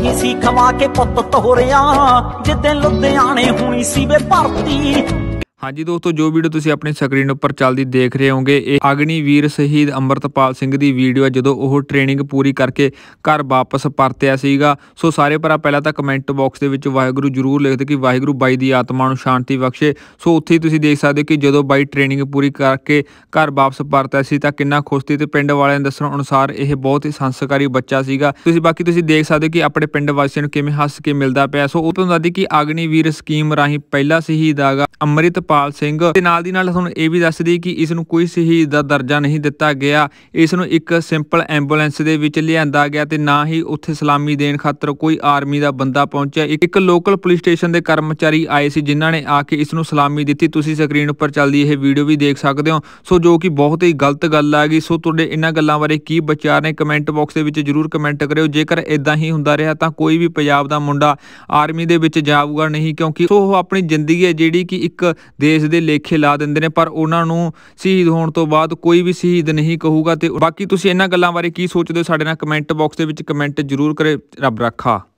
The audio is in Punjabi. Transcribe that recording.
ਨਹੀਂ ਸੀ ਖਵਾ ਕੇ ਪੁੱਤ ਤੋਰਿਆ ਜਿੱਦੇ ਲੁਧਿਆਣੇ ਹੋਣੀ ਸੀ ਵੇ ਭਰਤੀ ਹਾਂਜੀ ਦੋਸਤੋ ਜੋ ਵੀਡੀਓ ਤੁਸੀਂ ਆਪਣੀ ਸਕਰੀਨ ਉੱਪਰ ਚੱਲਦੀ ਦੇਖ ਰਹੇ ਹੋਗੇ ਇਹ ਅਗਨੀ ਵੀਰ ਸ਼ਹੀਦ ਅੰਮ੍ਰਿਤਪਾਲ ਸਿੰਘ ਦੀ ਵੀਡੀਓ ਹੈ ਜਦੋਂ ਉਹ ਟ੍ਰੇਨਿੰਗ ਪੂਰੀ ਕਰਕੇ ਘਰ ਵਾਪਸ ਪਰਤਿਆ ਸੀਗਾ ਸੋ ਸਾਰੇ ਭਰਾ ਪਹਿਲਾਂ ਤਾਂ ਕਮੈਂਟ ਬਾਕਸ ਦੇ ਵਿੱਚ ਵਾਹਿਗੁਰੂ ਜਰੂਰ ਲਿਖ ਦੇ ਕਿ ਵਾਹਿਗੁਰੂ ਬਾਈ ਦੀ ਆਤਮਾ ਨੂੰ ਸ਼ਾਂਤੀ ਬਖਸ਼ੇ ਸੋ ਉੱਥੇ ਤੁਸੀਂ ਦੇਖ ਸਕਦੇ ਹੋ ਕਿ ਜਦੋਂ ਬਾਈ ਟ੍ਰੇਨਿੰਗ ਪੂਰੀ ਕਰਕੇ ਘਰ ਵਾਪਸ ਪਰਤਿਆ ਸੀ ਤਾਂ ਕਿੰਨਾ ਖੁਸ਼ ਸੀ ਤੇ ਪਿੰਡ ਵਾਲਿਆਂ ਦੱਸਣ ਅਨੁਸਾਰ ਇਹ ਬਹੁਤ ਹੀ ਸੰਸਕਾਰੀ ਬੱਚਾ ਸੀਗਾ ਤੁਸੀਂ ਬਾਕੀ ਤੁਸੀਂ ਦੇਖ ਸਕਦੇ ਹੋ ਕਿ ਆਪਣੇ ਪਿੰਡ ਵਾਸੀਆਂ ਨੂੰ ਕਿਵੇਂ ਹੱਸ ਕੇ ਮਿਲਦਾ ਪਿਆ ਸੋ ਉਹ ਤੁਹਾਨੂੰ ਦੱਸਦੀ ਕਿ ਅਗਨੀ ਵੀਰ ਸਕੀਮ ਰਾਹੀਂ ਪਹਿਲਾ ਸ਼ਹੀਦ ਆਗਾ ਅੰਮ੍ਰਿਤ ਸੁਖਪਾਲ ਸਿੰਘ ਤੇ ਨਾਲ ਦੀ ਨਾਲ ਤੁਹਾਨੂੰ ਇਹ ਵੀ ਦੱਸਦੀ ਕਿ ਇਸ ਨੂੰ ਕੋਈ ਸ਼ਹੀਦ ਦਾ ਦਰਜਾ ਨਹੀਂ ਦਿੱਤਾ ਗਿਆ ਇਸ ਨੂੰ ਇੱਕ ਸਿੰਪਲ ਐਂਬੂਲੈਂਸ ਦੇ ਵਿੱਚ ਲਿਆਂਦਾ ਗਿਆ ਤੇ ਨਾ ਹੀ ਉੱਥੇ ਸਲਾਮੀ ਦੇਣ ਖਾਤਰ ਕੋਈ ਆਰਮੀ ਦਾ ਬੰਦਾ ਪਹੁੰਚਿਆ ਇੱਕ ਲੋਕਲ ਪੁਲਿਸ ਸਟੇਸ਼ਨ ਦੇ ਕਰਮਚਾਰੀ ਆਏ ਸੀ ਜਿਨ੍ਹਾਂ ਨੇ ਆ ਕੇ ਇਸ ਨੂੰ ਸਲਾਮੀ ਦਿੱਤੀ ਤੁਸੀਂ ਸਕਰੀਨ ਉੱਪਰ ਚੱਲਦੀ ਇਹ ਵੀਡੀਓ ਵੀ ਦੇਖ ਸਕਦੇ ਹੋ ਸੋ ਜੋ ਕਿ ਬਹੁਤ ਹੀ ਗਲਤ ਗੱਲ ਆ ਗਈ ਸੋ ਤੁਹਾਡੇ ਇਹਨਾਂ ਗੱਲਾਂ ਬਾਰੇ ਕੀ ਵਿਚਾਰ ਨੇ ਕਮੈਂਟ ਬਾਕਸ ਦੇ ਵਿੱਚ ਜਰੂਰ ਕਮੈਂਟ ਕਰਿਓ ਜੇਕਰ ਇਦਾਂ ਹੀ ਹੁੰਦਾ ਰਿਹਾ ਤਾਂ ਕੋਈ ਵੀ ਪੰਜਾਬ ਦਾ ਮੁੰਡਾ ਆਰਮੀ ਦੇ ਵਿੱਚ ਜਾਊਗਾ ਨਹੀਂ ਕਿਉਂਕਿ ਸੋ ਉਹ ਆਪਣੀ ਜ਼ਿੰਦਗੀ ਹੈ ਜਿਹੜੀ ਕਿ ਇੱਕ ਦੇਸ਼ ਦੇ ਲੇਖੇ ਲਾ ਦਿੰਦੇ ਨੇ ਪਰ ਉਹਨਾਂ ਨੂੰ ਸ਼ਹੀਦ ਹੋਣ ਤੋਂ ਬਾਅਦ ਕੋਈ ਵੀ ਸ਼ਹੀਦ ਨਹੀਂ ਕਹੂਗਾ ਤੇ ਬਾਕੀ ਤੁਸੀਂ ਇਹਨਾਂ ਗੱਲਾਂ ਬਾਰੇ ਕੀ ਸੋਚਦੇ ਹੋ ਸਾਡੇ ਨਾਲ ਕਮੈਂਟ ਬਾਕਸ ਦੇ ਵਿੱਚ ਕਮੈਂਟ ਜ਼ਰੂਰ ਕਰੇ ਰੱਬ ਰੱਖਾ